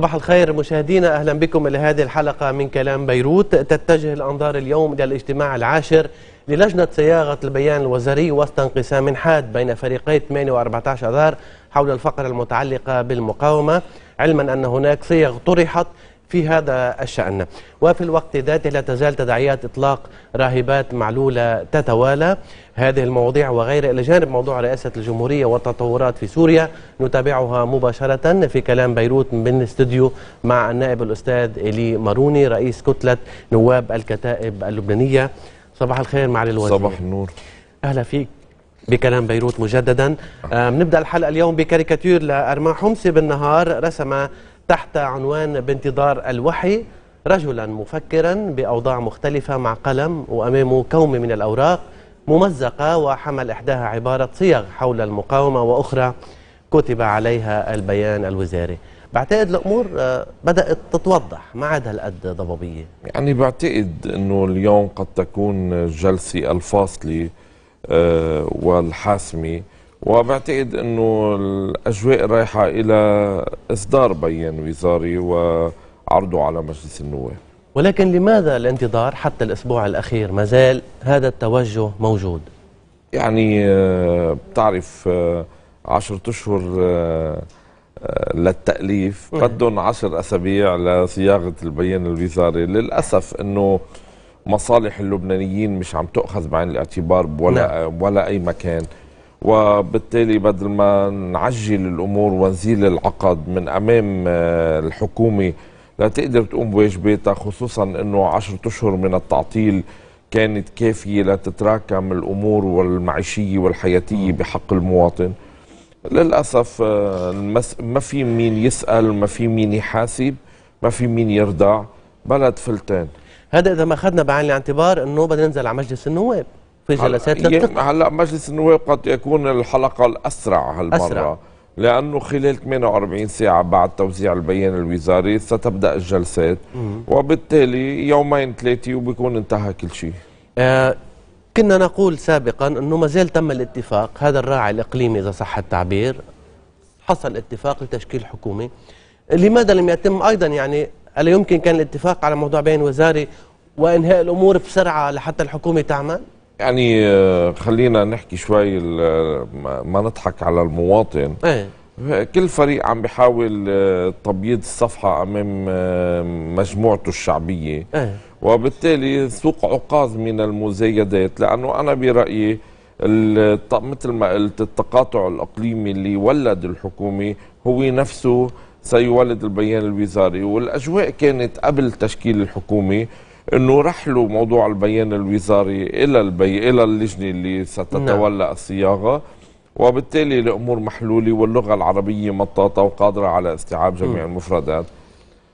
صباح الخير مشاهدينا اهلا بكم الى هذه الحلقه من كلام بيروت تتجه الانظار اليوم الى الاجتماع العاشر للجنه صياغه البيان الوزاري وسط انقسام حاد بين فريقي 8 و14 اذار حول الفقره المتعلقه بالمقاومه علما ان هناك صيغ طرحت في هذا الشأن وفي الوقت ذاته لا تزال تداعيات إطلاق راهبات معلولة تتوالى هذه المواضيع وغيرها إلى جانب موضوع رئاسة الجمهورية والتطورات في سوريا نتابعها مباشرة في كلام بيروت من استوديو مع النائب الأستاذ إلي ماروني رئيس كتلة نواب الكتائب اللبنانية صباح الخير معالي الوزير صباح النور أهلا فيك بكلام بيروت مجددا بنبدا آه، الحلقه اليوم بكاريكاتير لارمان حمصي بالنهار رسم تحت عنوان بانتظار الوحي رجلا مفكرا بأوضاع مختلفة مع قلم وأمامه كوم من الأوراق ممزقة وحمل إحداها عبارة صيغ حول المقاومة وأخرى كتب عليها البيان الوزاري بعتقد الأمور آه، بدأت تتوضح ما عاد هالقد ضبابية يعني بعتقد أنه اليوم قد تكون الجلسة الفاصلة آه، والحاسمة وبعتقد انه الاجواء رايحه الى اصدار بيان وزاري وعرضه على مجلس النواب ولكن لماذا الانتظار حتى الاسبوع الاخير ما زال هذا التوجه موجود يعني آه، بتعرف آه، عشرة اشهر آه، للتأليف بدهم عشر أسابيع لصياغة البيان الوزاري للأسف أنه مصالح اللبنانيين مش عم تؤخذ بعين الاعتبار ولا, نعم. ولا أي مكان وبالتالي بدل ما نعجل الامور ونزيل العقد من امام آه، الحكومه لا تقدر تقوم بواجباتها خصوصا انه 10 اشهر من التعطيل كانت كافيه لتتراكم الامور والمعيشيه والحياتيه بحق المواطن للاسف آه، ما في مين يسال ما في مين يحاسب ما في مين يرضع بلد فلتان هذا اذا ما اخذنا بعين الاعتبار انه بدنا ننزل على مجلس النواب في جلسات للثقه هلا مجلس النواب قد يكون الحلقه الاسرع هالمره أسرع. لانه خلال 48 ساعه بعد توزيع البيان الوزاري ستبدا الجلسات مم. وبالتالي يومين ثلاثه وبكون انتهى كل شيء آه كنا نقول سابقا انه ما زال تم الاتفاق هذا الراعي الاقليمي اذا صح التعبير حصل اتفاق لتشكيل حكومه لماذا لم يتم ايضا يعني الا يمكن كان الاتفاق على موضوع بيان وزاري وانهاء الامور بسرعه لحتى الحكومه تعمل يعني آه، خلينا نحكي شوي ما نضحك على المواطن ايه كل فريق عم بيحاول آه، تبييض الصفحة أمام آه، مجموعته الشعبية أه. وبالتالي سوق عكاظ من المزايدات لأنه أنا برأيي مثل ما قلت التقاطع الإقليمي اللي ولد الحكومة هو نفسه سيولد البيان الوزاري والأجواء كانت قبل تشكيل الحكومة انه رحلوا موضوع البيان الوزاري الى البي الى اللجنه اللي ستتولى نعم. الصياغه وبالتالي الامور محلوله واللغه العربيه مطاطه وقادره على استيعاب جميع م. المفردات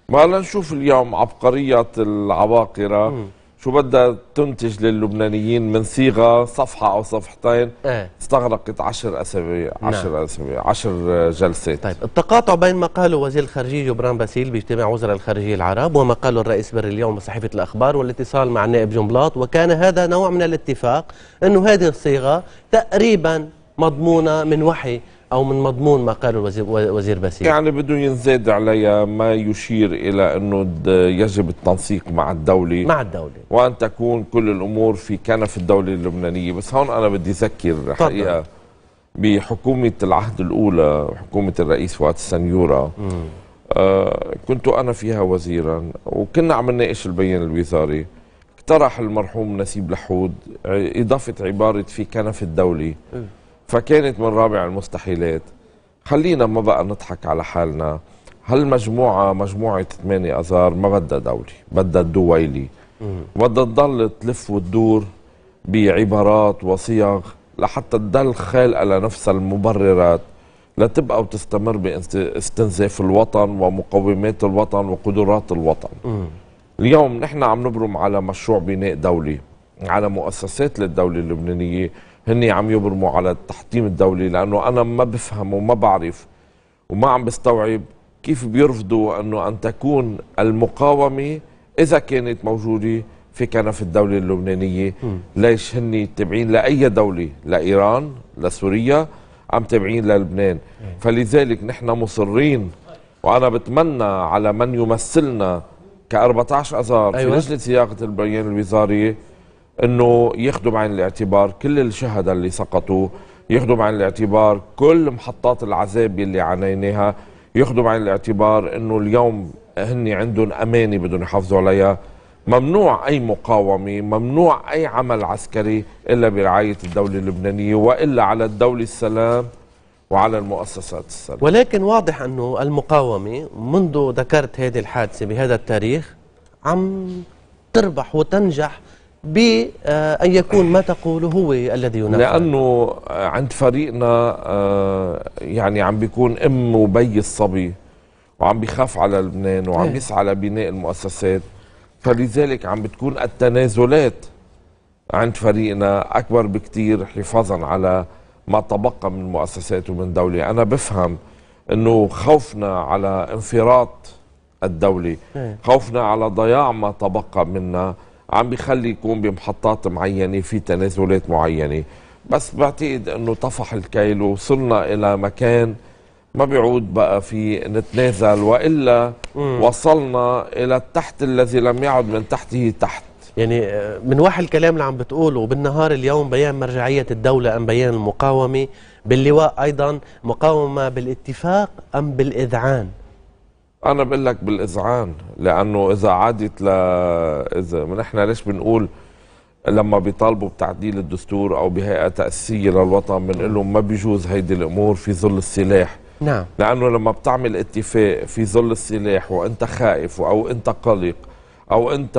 ما لنشوف اليوم عبقريه العباقره م. شو بدها تنتج للبنانيين من صيغه صفحه او صفحتين ايه؟ استغرقت 10 اسابيع 10 نعم. اسابيع 10 جلسات طيب التقاطع بين ما قاله وزير الخارجيه جبران باسيل باجتماع وزراء الخارجيه العرب وما قاله الرئيس بر اليوم بصحيفه الاخبار والاتصال مع النائب جنبلاط وكان هذا نوع من الاتفاق انه هذه الصيغه تقريبا مضمونه من وحي أو من مضمون ما قاله الوزير وزير باسيل يعني بده ينزاد علي ما يشير إلى أنه يجب التنسيق مع الدولة مع الدولة وأن تكون كل الأمور في كنف الدولة اللبنانية بس هون أنا بدي أذكر حقيقة بحكومة العهد الأولى حكومة الرئيس فؤاد السنيورة آه كنت أنا فيها وزيرا وكنا عم نناقش البيان الوزاري اقترح المرحوم نسيب لحود إضافة عبارة في كنف الدولة م. فكانت من رابع المستحيلات خلينا ما بقى نضحك على حالنا هالمجموعة مجموعة 8 أذار ما بدها دولة بدها الدويلي بدها تضل تلف وتدور بعبارات وصيغ لحتى تضل خالقة لنفسها المبررات لتبقى وتستمر باستنزاف الوطن ومقومات الوطن وقدرات الوطن اليوم نحن عم نبرم على مشروع بناء دولي على مؤسسات للدولة اللبنانية هني عم يبرموا على التحطيم الدولي لانه انا ما بفهم وما بعرف وما عم بستوعب كيف بيرفضوا انه ان تكون المقاومه اذا كانت موجوده في كنف الدولة اللبنانية ليش هن تابعين لأي دولة لإيران لسوريا عم تابعين للبنان فلذلك نحن مصرين وأنا بتمنى على من يمثلنا ك 14 أذار أيوة. في لجنة صياغة البيان الوزاري انه ياخذوا بعين الاعتبار كل الشهداء اللي سقطوا ياخذوا بعين الاعتبار كل محطات العذاب اللي عانيناها ياخذوا بعين الاعتبار انه اليوم هن عندهم امانه بدهم يحافظوا عليها ممنوع اي مقاومه ممنوع اي عمل عسكري الا برعايه الدوله اللبنانيه والا على الدوله السلام وعلى المؤسسات السلام ولكن واضح انه المقاومه منذ ذكرت هذه الحادثه بهذا التاريخ عم تربح وتنجح بأن يكون ما تقوله هو الذي ينفذ لأنه عند فريقنا آه، يعني عم بيكون أم وبي الصبي وعم بيخاف على لبنان وعم إيه. يسعى لبناء المؤسسات فلذلك عم بتكون التنازلات عند فريقنا أكبر بكتير حفاظا على ما تبقى من مؤسسات ومن دولة أنا بفهم أنه خوفنا على انفراط الدولة إيه. خوفنا على ضياع ما تبقى منا عم بيخلي يكون بمحطات معينه في تنازلات معينه بس بعتقد انه طفح الكيل وصلنا الى مكان ما بيعود بقى في نتنازل والا مم. وصلنا الى التحت الذي لم يعد من تحته تحت يعني آه، من وحي الكلام اللي عم بتقوله بالنهار اليوم بيان مرجعية الدولة أم بيان المقاومة باللواء أيضا مقاومة بالاتفاق أم بالإذعان انا بقول لك بالاذعان لانه اذا عادت ل اذا من احنا ليش بنقول لما بيطالبوا بتعديل الدستور او بهيئه تاسيسيه للوطن بنقول لهم ما بيجوز هيدي الامور في ظل السلاح نعم لانه لما بتعمل اتفاق في ظل السلاح وانت خائف او انت قلق او انت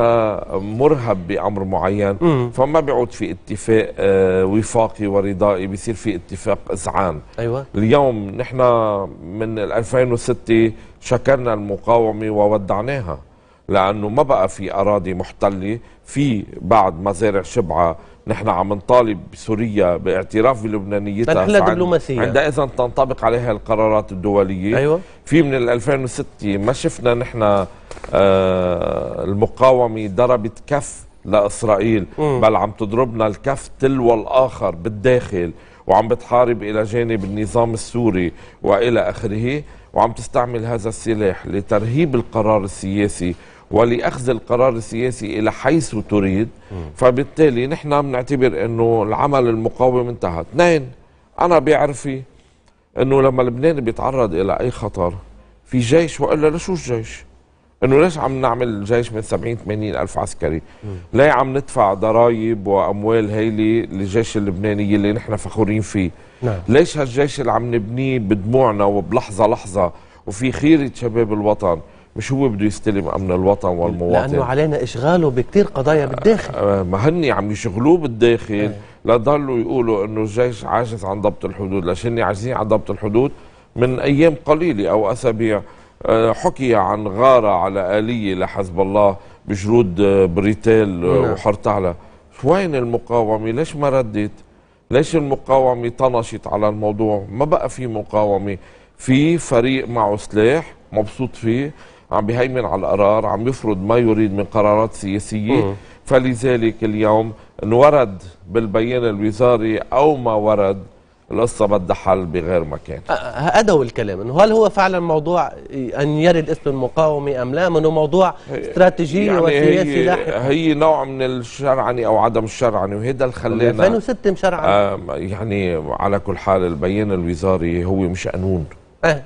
مرهب بامر معين مم. فما بيعود في اتفاق آه، وفاقي ورضائي بيصير في اتفاق اذعان ايوه اليوم نحن من 2006 شكرنا المقاومه وودعناها لانه ما بقى في اراضي محتله في بعض مزارع شبعه نحن عم نطالب سوريا باعتراف بلبنانيتها تنحل دبلوماسية عندئذ تنطبق عليها القرارات الدوليه ايوه في من 2006 ما شفنا نحن آه المقاومه ضربت كف لاسرائيل م. بل عم تضربنا الكف تلو الاخر بالداخل وعم بتحارب الى جانب النظام السوري والى اخره وعم تستعمل هذا السلاح لترهيب القرار السياسي ولأخذ القرار السياسي إلى حيث تريد فبالتالي نحن بنعتبر أنه العمل المقاوم انتهى اثنين أنا بعرفي أنه لما لبنان بيتعرض إلى أي خطر في جيش وإلا لشو الجيش انه ليش عم نعمل جيش من 70 80 الف عسكري؟ ليه عم ندفع ضرائب واموال هيلي للجيش اللبناني اللي نحن فخورين فيه؟ نعم. ليش هالجيش اللي عم نبنيه بدموعنا وبلحظه لحظه وفي خيره شباب الوطن مش هو بده يستلم امن الوطن والمواطن لانه علينا اشغاله بكثير قضايا آه، بالداخل آه، ما هن عم يشغلوه بالداخل إيه. لضلوا يقولوا انه الجيش عاجز عن ضبط الحدود لشن عاجزين عن ضبط الحدود من ايام قليله او اسابيع آه، حكي عن غاره على اليه لحزب الله بجرود بريتال نعم. وحرتعلة وين المقاومه ليش ما ردت ليش المقاومه طنشت على الموضوع ما بقى في مقاومه في فريق معه سلاح مبسوط فيه عم بيهيمن على القرار عم يفرض ما يريد من قرارات سياسية م. فلذلك اليوم إن ورد بالبيان الوزاري أو ما ورد القصة بدها حل بغير مكان أدوا الكلام إنه هل هو فعلا موضوع أن يرد اسم المقاومة أم لا إنه موضوع استراتيجي يعني وسياسي لاحق هي نوع من الشرعنة أو عدم الشرعنة وهذا اللي خلانا 2006 مشرعنة يعني على كل حال البيان الوزاري هو مش قانون أه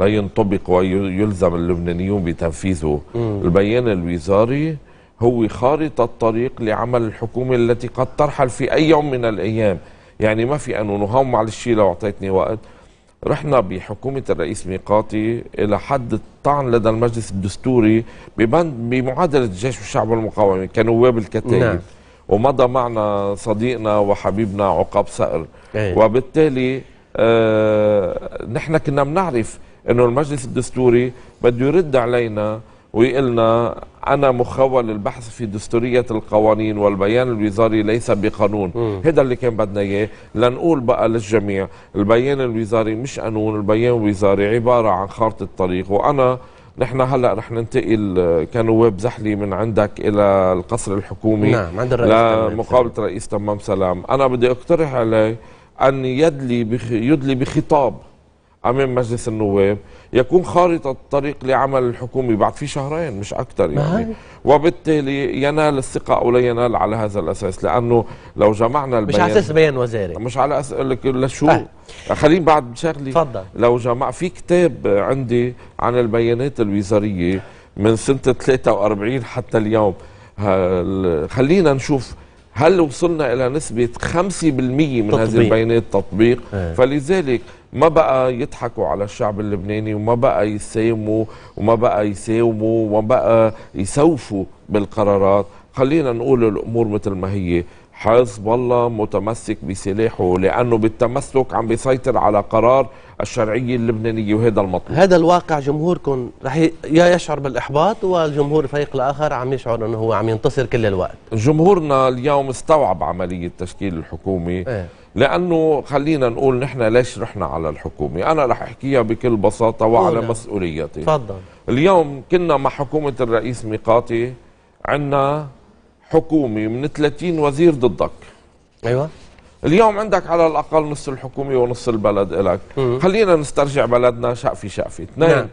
لا ينطبق ويلزم اللبنانيون بتنفيذه البيان الوزاري هو خارطة طريق لعمل الحكومة التي قد ترحل في أي يوم من الأيام يعني ما في قانون وهون معلش لو أعطيتني وقت رحنا بحكومة الرئيس ميقاتي إلى حد الطعن لدى المجلس الدستوري ببند بمعادلة الجيش والشعب المقاومة كنواب الكتائب نعم. ومضى معنا صديقنا وحبيبنا عقاب سأر أيه. وبالتالي آه نحن كنا بنعرف انه المجلس الدستوري بده يرد علينا ويقلنا أنا مخول البحث في دستورية القوانين والبيان الوزاري ليس بقانون هذا اللي كان بدنا إياه لنقول بقى للجميع البيان الوزاري مش قانون البيان الوزاري عبارة عن خارطة طريق وأنا نحن هلا رح ننتقل كنواب زحلي من عندك الى القصر الحكومي نعم عند الرئيس لمقابله رئيس تمام سلام انا بدي اقترح عليه ان يدلي بخ... يدلي بخطاب امام مجلس النواب يكون خارطه الطريق لعمل الحكومه بعد في شهرين مش اكثر يعني وبالتالي ينال الثقه او لا ينال على هذا الاساس لانه لو جمعنا البيان مش على اساس بيان وزاري مش على اساس لك لشو أه. خليني بعد شغلي تفضل لو جمع في كتاب عندي عن البيانات الوزاريه من سنه 43 حتى اليوم خلينا نشوف هل وصلنا الى نسبه 5% من تطبيق. هذه البيانات تطبيق أه. فلذلك ما بقى يضحكوا على الشعب اللبناني وما بقى يساوموا وما بقى يساوموا وما بقى يسوفوا بالقرارات خلينا نقول الامور مثل ما هي حزب الله متمسك بسلاحه لانه بالتمسك عم بيسيطر على قرار الشرعيه اللبنانيه وهذا المطلوب هذا الواقع جمهوركم رح يا يشعر بالاحباط والجمهور الفريق الاخر عم يشعر انه هو عم ينتصر كل الوقت جمهورنا اليوم استوعب عمليه تشكيل الحكومه ايه. لانه خلينا نقول نحن ليش رحنا على الحكومه انا رح احكيها بكل بساطه وعلى مسؤوليتي تفضل اليوم كنا مع حكومه الرئيس ميقاتي عندنا حكومه من 30 وزير ضدك ايوه اليوم عندك على الاقل نص الحكومه ونص البلد لك خلينا نسترجع بلدنا شقفه شقفه اثنين نعم.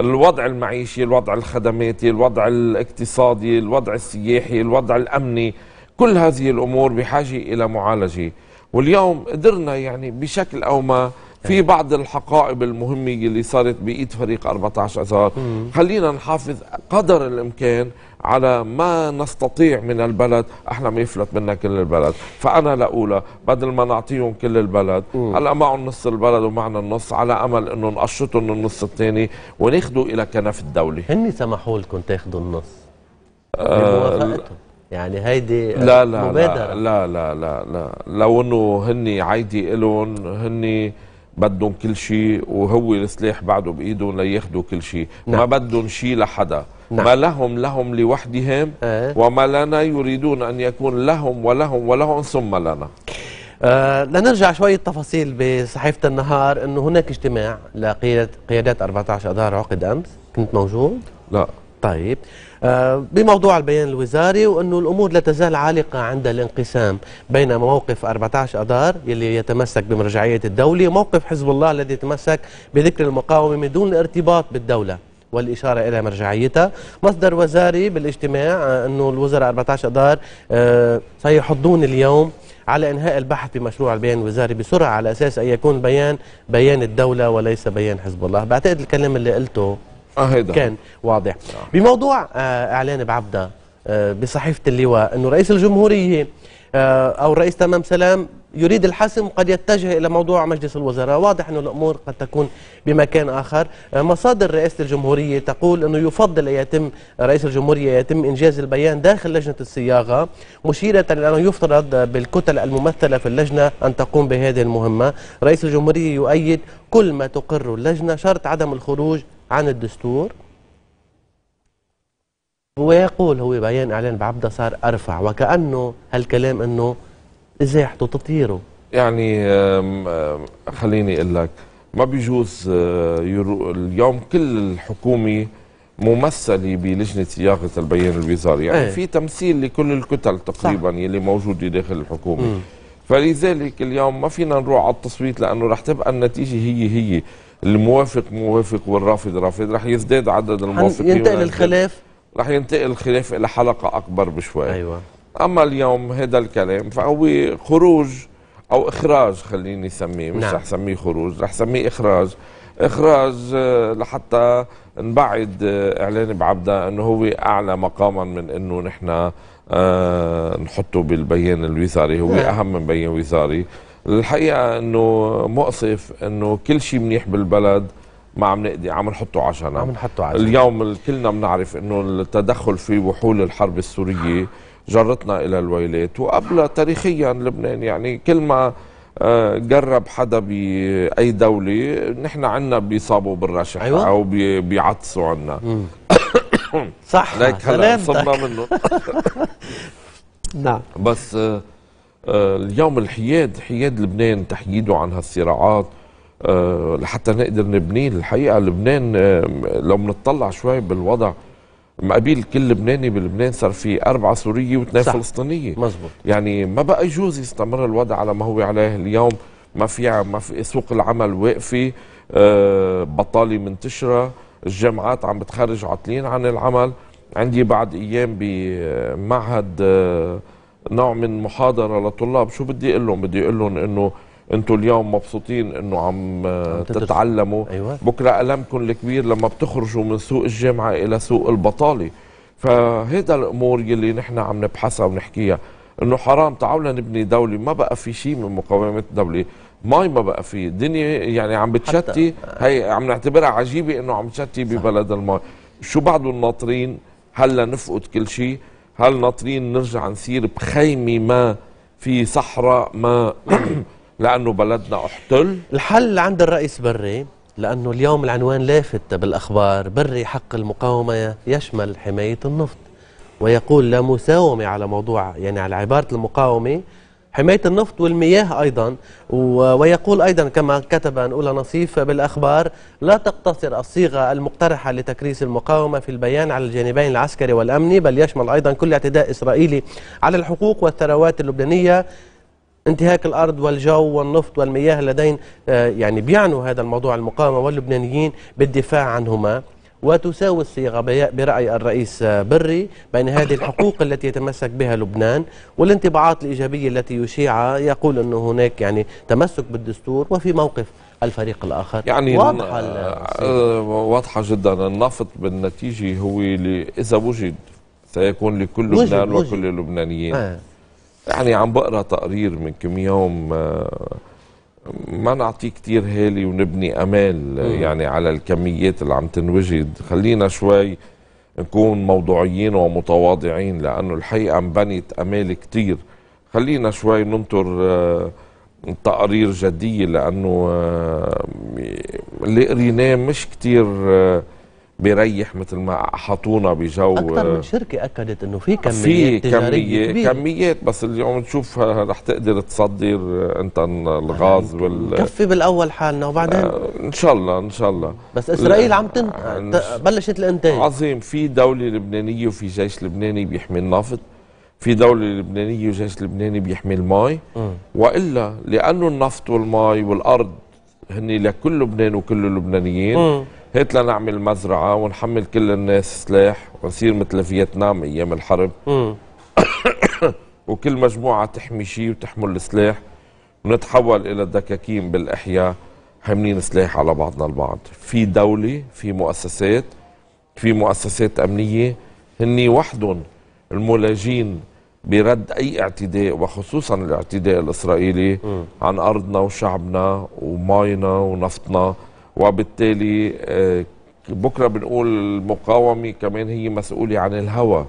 الوضع المعيشي الوضع الخدماتي الوضع الاقتصادي الوضع السياحي الوضع الامني كل هذه الامور بحاجه الى معالجه واليوم قدرنا يعني بشكل او ما في إيه. بعض الحقائب المهمة اللي صارت بإيد فريق 14 أذار خلينا نحافظ قدر الإمكان على ما نستطيع من البلد احنا ما يفلت منا كل البلد فأنا لأولى بدل ما نعطيهم كل البلد هلا معهم نص البلد ومعنا النص على أمل أنه نقشطهم النص الثاني وناخذوا إلى كنف الدولة هني سمحوا لكم تاخذوا النص آه، بموافقتهم يعني هيدي لا لا مبادرة. لا لا لا لا لو انه هن عادي الهم هن بدهم كل شيء وهو السلاح بعده بايدهم لياخذوا كل شيء نعم. ما بدهم شيء لحدا نعم. ما لهم لهم لوحدهم آه. وما لنا يريدون ان يكون لهم ولهم ولهم ثم لنا آه لنرجع شوية تفاصيل بصحيفة النهار أنه هناك اجتماع لقيادات 14 اذار عقد أمس كنت موجود؟ لا طيب آه، بموضوع البيان الوزاري وأنه الأمور لا تزال عالقة عند الانقسام بين موقف 14 أذار يلي يتمسك بمرجعية الدولة وموقف حزب الله الذي يتمسك بذكر المقاومة من دون الارتباط بالدولة والإشارة إلى مرجعيتها مصدر وزاري بالاجتماع آه، أنه الوزراء 14 أذار آه، سيحضون اليوم على إنهاء البحث في مشروع البيان الوزاري بسرعة على أساس أن يكون بيان بيان الدولة وليس بيان حزب الله بعتقد الكلام اللي قلته آه كان واضح آه. بموضوع اعلان بعبده آه، بصحيفه اللواء انه رئيس الجمهوريه آه، او الرئيس تمام سلام يريد الحسم قد يتجه الى موضوع مجلس الوزراء، واضح انه الامور قد تكون بمكان اخر، آه، مصادر رئاسه الجمهوريه تقول انه يفضل ان يتم رئيس الجمهوريه يتم انجاز البيان داخل لجنه الصياغه، مشيره الى انه يفترض بالكتل الممثله في اللجنه ان تقوم بهذه المهمه، رئيس الجمهوريه يؤيد كل ما تقره اللجنه شرط عدم الخروج عن الدستور ويقول هو بيان اعلان بعبده صار ارفع وكانه هالكلام انه ازاحته تطيره يعني خليني اقول لك ما بيجوز آه، اليوم كل الحكومه ممثله بلجنه صياغه البيان الوزاري يعني إيه. في تمثيل لكل الكتل تقريبا صح. يلي موجوده داخل الحكومه م. فلذلك اليوم ما فينا نروح على التصويت لانه رح تبقى النتيجه هي هي الموافق موافق والرافض رافض راح يزداد عدد الموافقين ينتقل الخلاف راح ينتقل الخلاف الى حلقه اكبر بشوي ايوه اما اليوم هذا الكلام فهو خروج او اخراج خليني اسميه مش نعم. رح اسميه خروج رح اسميه اخراج اخراج آه، لحتى نبعد آه، اعلان بعبدا انه هو اعلى مقاما من انه نحن آه، نحطه بالبيان الوزاري هو نعم. اهم من بيان وزاري الحقيقه انه مؤسف انه كل شيء منيح بالبلد ما عم نقدي عم نحطه عشان عم نحطه عشان اليوم كلنا بنعرف انه التدخل في وحول الحرب السوريه جرتنا الى الويلات وقبلها تاريخيا لبنان يعني كل ما آه، جرب حدا باي دوله نحن عنا بيصابوا بالرشح أيوة. او بيعطسوا عنا صح ليك هلا صبنا منه نعم بس آه، آه، اليوم الحياد حياد لبنان تحييده عن هالصراعات آه، لحتى نقدر نبنيه الحقيقه لبنان لو بنطلع شوي بالوضع مقابل كل لبناني بلبنان صار في أربعة سورية واثنين فلسطينية مزبوط. يعني ما بقى يجوز يستمر الوضع على ما هو عليه اليوم ما في ما في سوق العمل واقفة آه، بطالة منتشرة الجامعات عم بتخرج عاطلين عن العمل عندي بعد أيام بمعهد نوع من محاضره للطلاب شو بدي اقول لهم بدي اقول لهم انه انتم اليوم مبسوطين انه عم, عم تتعلموا أيوة. بكره المكم الكبير لما بتخرجوا من سوق الجامعه الى سوق البطاله فهيدا الامور يلي نحن عم نبحثها ونحكيها انه حرام تعالوا نبني دوله ما بقى في شيء من مقاومه الدوله ماي ما بقى في الدنيا يعني عم بتشتي هي عم نعتبرها عجيبه انه عم تشتي ببلد الماء شو بعده الناطرين هلا نفقد كل شيء هل ناطرين نرجع نصير بخيمه ما في صحراء ما لانه بلدنا احتل الحل عند الرئيس بري لانه اليوم العنوان لافت بالاخبار بري حق المقاومه يشمل حمايه النفط ويقول لا مساومه على موضوع يعني على عباره المقاومه حماية النفط والمياه أيضا ويقول أيضا كما كتب نقول نصيف بالأخبار لا تقتصر الصيغة المقترحة لتكريس المقاومة في البيان على الجانبين العسكري والأمني بل يشمل أيضا كل اعتداء إسرائيلي على الحقوق والثروات اللبنانية انتهاك الارض والجو والنفط والمياه لدين آه، يعني بيعنوا هذا الموضوع المقاومه واللبنانيين بالدفاع عنهما وتساوي الصيغة برأي الرئيس بري بين هذه الحقوق التي يتمسك بها لبنان والانطباعات الإيجابية التي يشيعها يقول أنه هناك يعني تمسك بالدستور وفي موقف الفريق الآخر يعني واضحة آه، واضحة جدا النفط بالنتيجة هو إذا وجد سيكون لكل لبنان وجد وكل اللبنانيين آه. يعني عم بقرا تقرير من كم يوم آه ما نعطيه كتير هالي ونبني امال مم. يعني على الكميات اللي عم تنوجد خلينا شوي نكون موضوعيين ومتواضعين لانه الحقيقه انبنت امال كتير خلينا شوي ننطر آه، تقارير جديه لانه اللي آه، قريناه مش كتير آه، بيريح مثل ما حطونا بجو اكثر من آه، شركه اكدت انه في كميات في كمية كبيرة. كميات بس اليوم نشوف آه، رح تقدر تصدر آه، انت الغاز نعم. وال كفي بالاول حالنا وبعدين ان شاء الله ان شاء الله بس اسرائيل عم تن... بلشت الانتاج عظيم في دوله لبنانيه وفي جيش لبناني بيحمي النفط في دولة لبنانية وجيش لبناني بيحمي الماء وإلا لأنه النفط والماء والأرض هن لكل لبنان وكل اللبنانيين هات لنعمل مزرعه ونحمل كل الناس سلاح ونصير مثل فيتنام ايام الحرب وكل مجموعه تحمي شيء وتحمل السلاح ونتحول الى دكاكين بالاحياء حاملين سلاح على بعضنا البعض في دولة في مؤسسات في مؤسسات أمنية هني وحدهم الملاجين برد أي اعتداء وخصوصا الاعتداء الإسرائيلي م. عن أرضنا وشعبنا وماينا ونفطنا وبالتالي آه، بكرة بنقول المقاومة كمان هي مسؤولة عن الهواء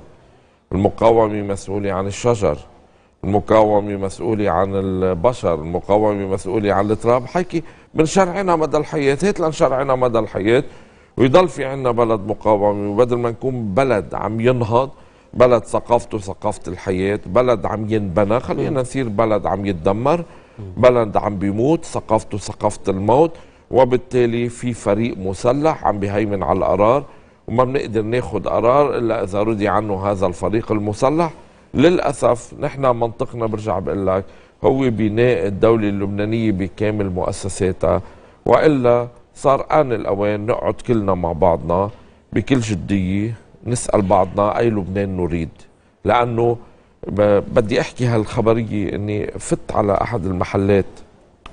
المقاومة مسؤولة عن الشجر المقاومة مسؤولة عن البشر المقاومة مسؤولة عن التراب حكي بنشرعنا مدى الحياة هات لنشرعنا مدى الحياة ويضل في عنا بلد مقاومة وبدل ما نكون بلد عم ينهض بلد ثقافته ثقافة الحياة بلد عم ينبنى خلينا نصير بلد عم يتدمر بلد عم بيموت ثقافته ثقافة الموت وبالتالي في فريق مسلح عم بيهيمن على القرار وما بنقدر ناخد قرار الا اذا رضي عنه هذا الفريق المسلح للاسف نحن منطقنا برجع بقول لك هو بناء الدوله اللبنانيه بكامل مؤسساتها والا صار ان الاوان نقعد كلنا مع بعضنا بكل جديه نسال بعضنا اي لبنان نريد لانه بدي احكي هالخبريه اني فت على احد المحلات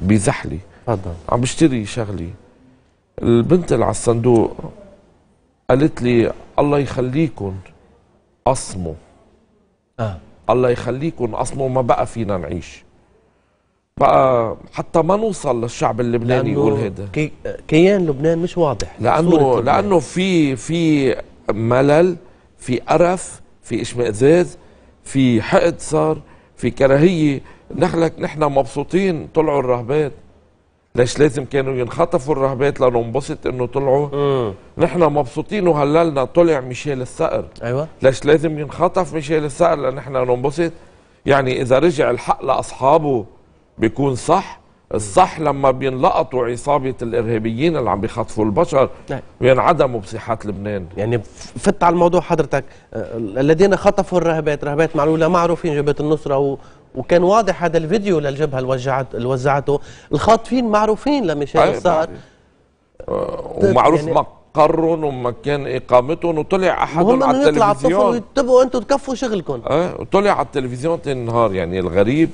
بزحله تفضل عم بشتري شغلي البنت اللي على الصندوق قالت لي الله يخليكم قصموا اه الله يخليكم قصموا ما بقى فينا نعيش بقى حتى ما نوصل للشعب اللبناني يقول هيدا لانه كيان لبنان مش واضح لانه لانه في في ملل في قرف في اشمئزاز في حقد صار في كراهيه نحن مبسوطين طلعوا الرهبات ليش لازم كانوا ينخطفوا الرهبات لننبسط انه طلعوا مم. نحن مبسوطين وهللنا طلع ميشيل الثأر ايوه ليش لازم ينخطف ميشيل الثأر لنحن ننبسط يعني اذا رجع الحق لاصحابه بيكون صح الصح لما بينلقطوا عصابة الإرهابيين اللي عم بيخطفوا البشر وينعدموا نعم. بساحات لبنان يعني فت على الموضوع حضرتك الذين خطفوا الرهبات رهبات معلولة معروفين جبهة النصرة وكان واضح هذا الفيديو للجبهه اللي وزعت اللي وزعته الخاطفين معروفين لميشيل أيه طيب، السار يعني، آه طيب، ومعروف يعني مقرهم ومكان اقامتهم وطلع احدهم على التلفزيون يطلع انتم تكفوا شغلكم اه وطلع على التلفزيون النهار يعني الغريب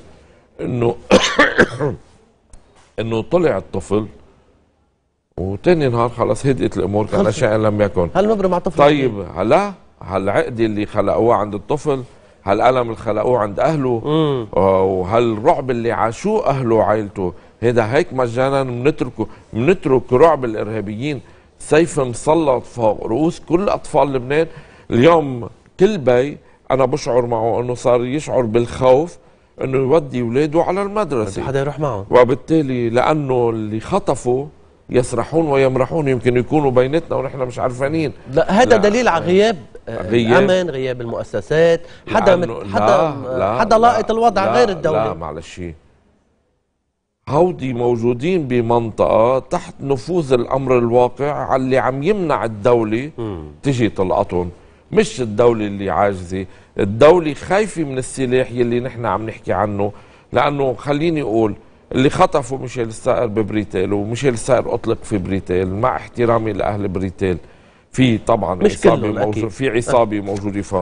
انه انه طلع الطفل وتاني نهار خلاص هدئت الامور كان شيء لم يكن هل مبرم مع طفل طيب هلا هالعقده اللي خلقوها عند الطفل هالالم اللي خلقوه عند اهله وهالرعب اللي عاشوه اهله وعائلته هذا هيك مجانا بنتركه بنترك رعب الارهابيين سيف مسلط فوق رؤوس كل اطفال لبنان اليوم كل بي انا بشعر معه انه صار يشعر بالخوف انه يودي اولاده على المدرسه حدا يروح معهم وبالتالي لانه اللي خطفوا يسرحون ويمرحون يمكن يكونوا بيناتنا ونحن مش عارفانين لا هذا دليل على غياب غياب الامن غياب المؤسسات حدا حدا لا حدا لاقط الوضع لا غير الدوله لا معلش هودي موجودين بمنطقة تحت نفوذ الأمر الواقع اللي عم يمنع الدولة تجي تلقطهم مش الدولة اللي عاجزة الدولة خايفة من السلاح يلي نحن عم نحكي عنه لأنه خليني أقول اللي خطفوا ميشيل السائر ببريتيل وميشيل السائر أطلق في بريتيل مع احترامي لأهل بريتيل في طبعا مش عصابي موجود في عصابي موجود ف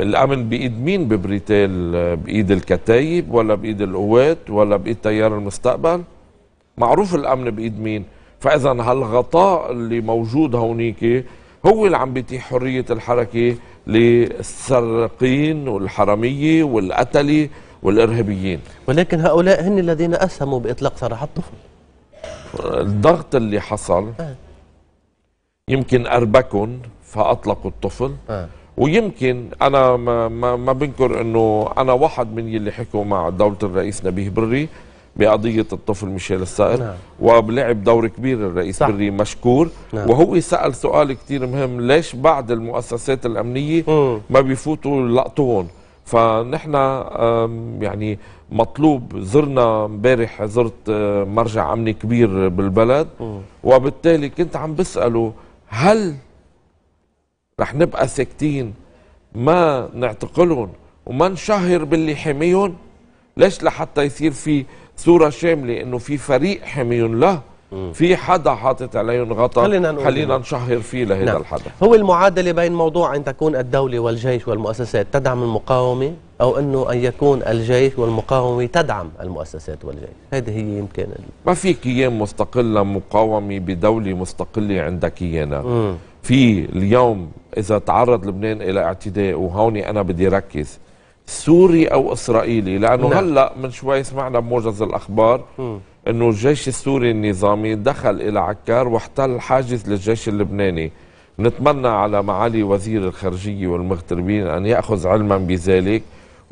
الامن بايد مين ببريتيل بايد الكتايب ولا بايد القوات ولا بايد تيار المستقبل معروف الامن بايد مين فاذا هالغطاء اللي موجود هونيك هو اللي عم بيتيح حريه الحركه للسرقين والحراميه والقتله والارهابيين ولكن هؤلاء هن الذين اسهموا باطلاق سراح الطفل الضغط اللي حصل آه. يمكن أربكن فأطلقوا الطفل آه. ويمكن أنا ما, ما, ما بنكر أنه أنا واحد من يلي حكوا مع دولة الرئيس نبيه بري بقضية الطفل ميشيل السائل نعم. ولعب دور كبير الرئيس صح. بري مشكور نعم. وهو سأل سؤال كثير مهم ليش بعض المؤسسات الأمنية م. ما بيفوتوا لقطوهم فنحن يعني مطلوب زرنا امبارح زرت آه، مرجع امني كبير بالبلد م. وبالتالي كنت عم بساله هل رح نبقى ساكتين ما نعتقلهم وما نشهر باللي حميهم ليش لحتى يصير في صورة شاملة انه في فريق حميهم لا في حدا حاطط عليهم غطاء خلينا, نقول خلينا نشهر فيه لهذا نعم. الحدا هو المعادلة بين موضوع أن تكون الدولة والجيش والمؤسسات تدعم المقاومة أو أنه أن يكون الجيش والمقاومة تدعم المؤسسات والجيش هذه هي يمكن ال... ما في كيان مستقلة مقاومة بدولة مستقلة عندها كيانها في اليوم إذا تعرض لبنان إلى اعتداء وهون أنا بدي ركز سوري أو إسرائيلي لأنه نعم. هلأ من شوي سمعنا بموجز الأخبار م. انه الجيش السوري النظامي دخل الى عكار واحتل حاجز للجيش اللبناني نتمنى على معالي وزير الخارجيه والمغتربين ان ياخذ علما بذلك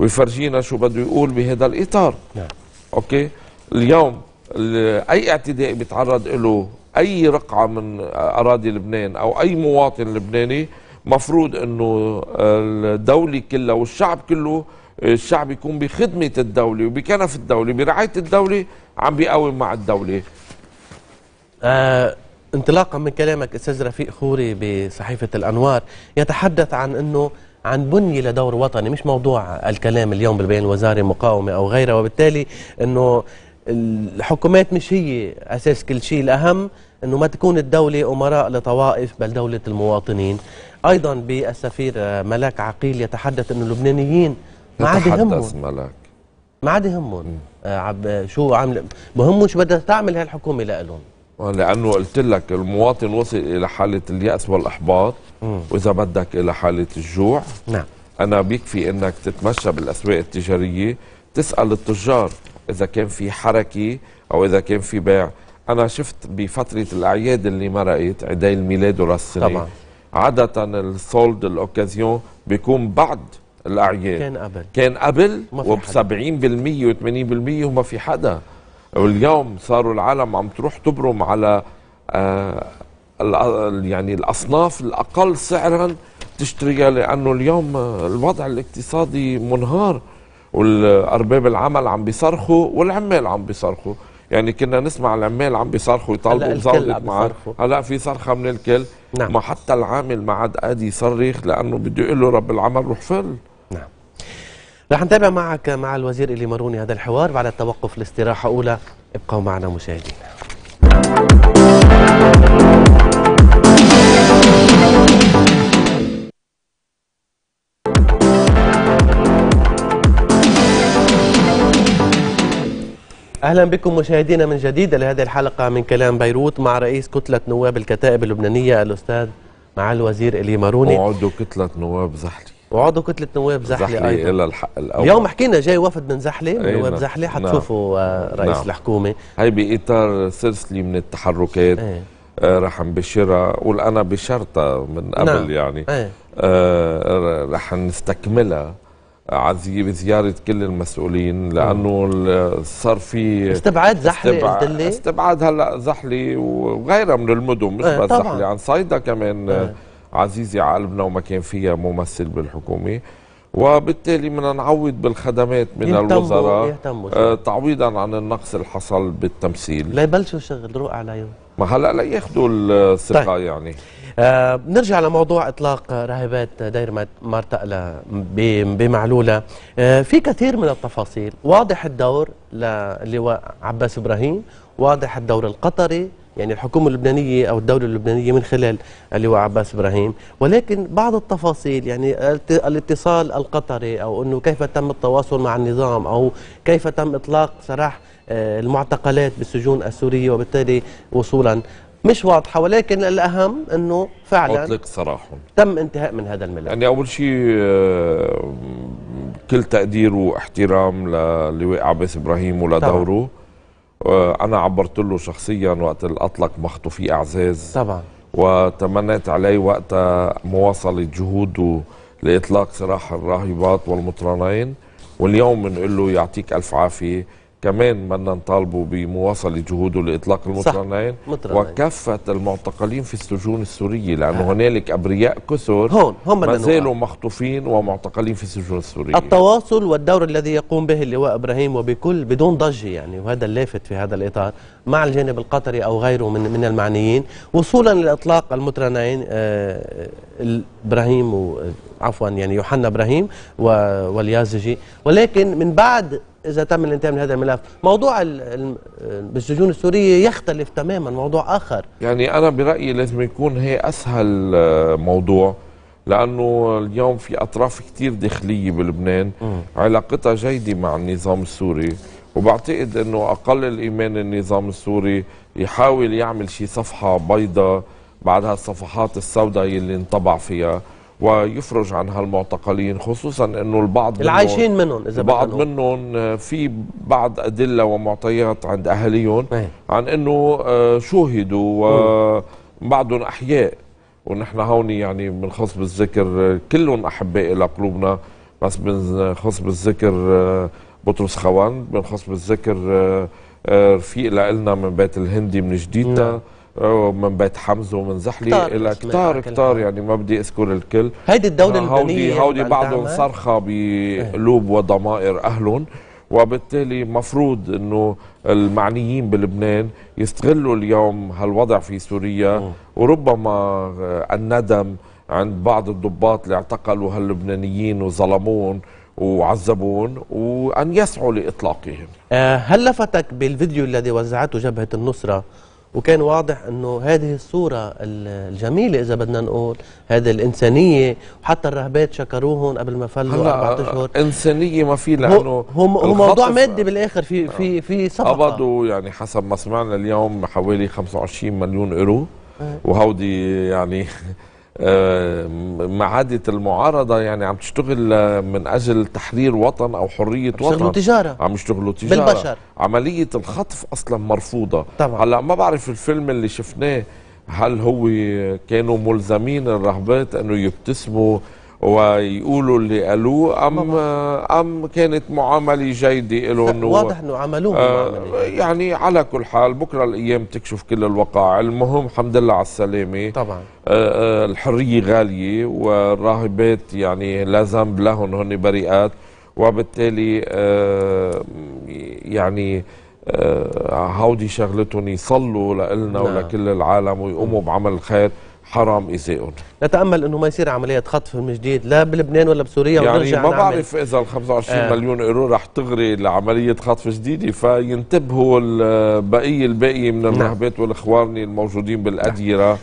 ويفرجينا شو بده يقول بهذا الاطار نعم. اوكي اليوم اي اعتداء بيتعرض له اي رقعه من اراضي لبنان او اي مواطن لبناني مفروض انه الدوله كلها والشعب كله الشعب يكون بخدمه الدوله وبكنف الدوله برعايه الدوله عم بيقاوم مع الدوله آه انطلاقا من كلامك استاذ رفيق خوري بصحيفه الانوار يتحدث عن انه عن بني لدور وطني مش موضوع الكلام اليوم بالبيان الوزاري مقاومة أو غيره وبالتالي أنه الحكومات مش هي أساس كل شيء الأهم أنه ما تكون الدولة أمراء لطوائف بل دولة المواطنين أيضا بالسفير ملاك عقيل يتحدث أنه اللبنانيين ما عاد يهمهم ما عاد يهمهم آه، شو عامل شو بدها تعمل هالحكومة لهم لانه قلت لك المواطن وصل الى حاله الياس والاحباط واذا بدك الى حاله الجوع نعم انا بيكفي انك تتمشى بالاسواق التجاريه تسال التجار اذا كان في حركه او اذا كان في بيع انا شفت بفتره الاعياد اللي مرقت عيد الميلاد وراس السنه طبعا عاده السولد الاوكازيون بيكون بعد الاعياد كان قبل كان قبل وب 70% و80% وما في حدا واليوم صاروا العالم عم تروح تبرم على آه، يعني الاصناف الاقل سعرا تشتريها لانه اليوم آه، الوضع الاقتصادي منهار والارباب العمل عم بيصرخوا والعمال عم بيصرخوا يعني كنا نسمع العمال عم بيصرخوا يطالبوا مزودة معاد هلا في صرخه من الكل نعم. ما حتى العامل ما عاد قادر يصرخ لانه بده يقول له رب العمل روح فل رح نتابع معك مع الوزير اللي مروني هذا الحوار بعد التوقف لاستراحة أولى ابقوا معنا مشاهدينا اهلا بكم مشاهدينا من جديد لهذه الحلقه من كلام بيروت مع رئيس كتله نواب الكتائب اللبنانيه الاستاذ مع الوزير الي ماروني وعضو كتله نواب زحل وعضو كتله نواب زحله ايضا الى الحق الاول اليوم حكينا جاي وفد من زحله من إيه، نواب نعم. زحله حتشوفوا نعم. آه، رئيس نعم. الحكومه هي باطار سلسله من التحركات ايه. آه رح نبشرها أنا بشرطة من نعم. قبل نعم. يعني ايه. آه رح نستكملها بزيارة كل المسؤولين إيه. لأنه صار في استبعاد زحلة استبعاد, استبعاد هلأ زحلة وغيرها من المدن مش إيه، بس زحلة عن صيدا كمان آه. عزيزي على قلبنا وما كان فيها ممثل بالحكومه وبالتالي بدنا نعوض بالخدمات من الوزراء آه، تعويضا عن النقص اللي حصل بالتمثيل ليبلشوا شغل روق عليهم ما هلا لياخذوا الثقه طيب. يعني آه نرجع لموضوع اطلاق راهبات دير مارتا بمعلوله آه في كثير من التفاصيل واضح الدور للواء عباس ابراهيم واضح الدور القطري يعني الحكومة اللبنانية أو الدولة اللبنانية من خلال اللواء عباس إبراهيم ولكن بعض التفاصيل يعني الاتصال القطري أو أنه كيف تم التواصل مع النظام أو كيف تم إطلاق سراح آه، المعتقلات بالسجون السورية وبالتالي وصولا مش واضحة ولكن الأهم أنه فعلا أطلق سراحهم تم انتهاء من هذا الملف يعني أول شيء آه، كل تقدير واحترام للواء عباس إبراهيم ولدوره طبعا. آه، انا عبرت له شخصيا وقت اللي اطلق مخطوفي اعزاز طبعا وتمنيت عليه وقت مواصله جهوده لاطلاق سراح الراهبات والمطرانين واليوم بنقول له يعطيك الف عافيه كمان بدنا نطالبه بمواصلة جهوده لإطلاق المطرنين وكافة المعتقلين في السجون السورية لأنه آه. هنالك أبرياء كثر هون هم ما زالوا مخطوفين ومعتقلين في السجون السورية التواصل والدور الذي يقوم به اللواء إبراهيم وبكل بدون ضجة يعني وهذا اللافت في هذا الإطار مع الجانب القطري أو غيره من من المعنيين وصولا لإطلاق المطرنين آه إبراهيم عفوا يعني يوحنا إبراهيم واليازجي ولكن من بعد اذا تم الانتهاء من هذا الملف موضوع بالسجون السوريه يختلف تماما موضوع اخر يعني انا برايي لازم يكون هي اسهل آه، موضوع لانه اليوم في اطراف كثير داخليه بلبنان علاقتها جيده مع النظام السوري وبعتقد انه اقل الايمان النظام السوري يحاول يعمل شيء صفحه بيضاء بعد هالصفحات السوداء اللي انطبع فيها ويفرج عن هالمعتقلين خصوصا انه البعض العايشين منهم اذا بعض منهم آه، في بعض ادله ومعطيات عند اهاليهم نعم. عن انه آه، شوهدوا وبعضهم احياء ونحن هون يعني بنخص بالذكر آه، كلهم احباء الى قلوبنا بس بنخص بالذكر بطرس خوان بنخص بالذكر رفيق لنا من بيت الهندي من جديدنا نعم. من بيت حمزه ومن زحلي الى كتار كتار يعني ما بدي اذكر الكل هيدي الدوله البنيه هودي هودي بعضهم صرخه إيه. بقلوب وضمائر اهلهم وبالتالي مفروض انه المعنيين بلبنان يستغلوا اليوم هالوضع في سوريا وربما آه، الندم عند بعض الضباط اللي اعتقلوا هاللبنانيين وظلموهم وعذبون وأن يسعوا لإطلاقهم آه، هل لفتك بالفيديو الذي وزعته جبهة النصرة وكان واضح انه هذه الصوره الجميله اذا بدنا نقول هذه الانسانيه وحتى الرهبات شكروهم قبل ما فلوا اربع اشهر آه، انسانيه ما في لانه هم هو موضوع مادي بالاخر في في آه. في صفقه قبضوا يعني حسب ما سمعنا اليوم حوالي 25 مليون ايرو آه. وهودي يعني آه، معادة المعارضة يعني عم تشتغل آه، من أجل تحرير وطن أو حرية عم وطن عم تجارة عم يشتغلوا تجارة بالبشر عملية الخطف أصلا مرفوضة طبعا. هلا ما بعرف الفيلم اللي شفناه هل هو كانوا ملزمين الرهبات أنه يبتسموا ويقولوا اللي قالوه ام ام كانت معامله جيده له انه واضح انه عملوه آه يعني على كل حال بكره الايام تكشف كل الوقائع المهم الحمد لله على السلامه طبعا آه،, آه الحريه غاليه والراهبات يعني لا ذنب لهم هن بريئات وبالتالي آه يعني آه هودي شغلتهم يصلوا لنا نعم. ولكل العالم ويقوموا بعمل الخير حرام يزيقهم نتامل انه ما يصير عمليه خطف من جديد لا بلبنان ولا بسوريا يعني ما بعرف اذا ال 25 آه. مليون ايرو رح تغري لعمليه خطف جديده فينتبهوا البقيه الباقيه من نعم. الرهبات والإخوان الموجودين بالاديره نعم.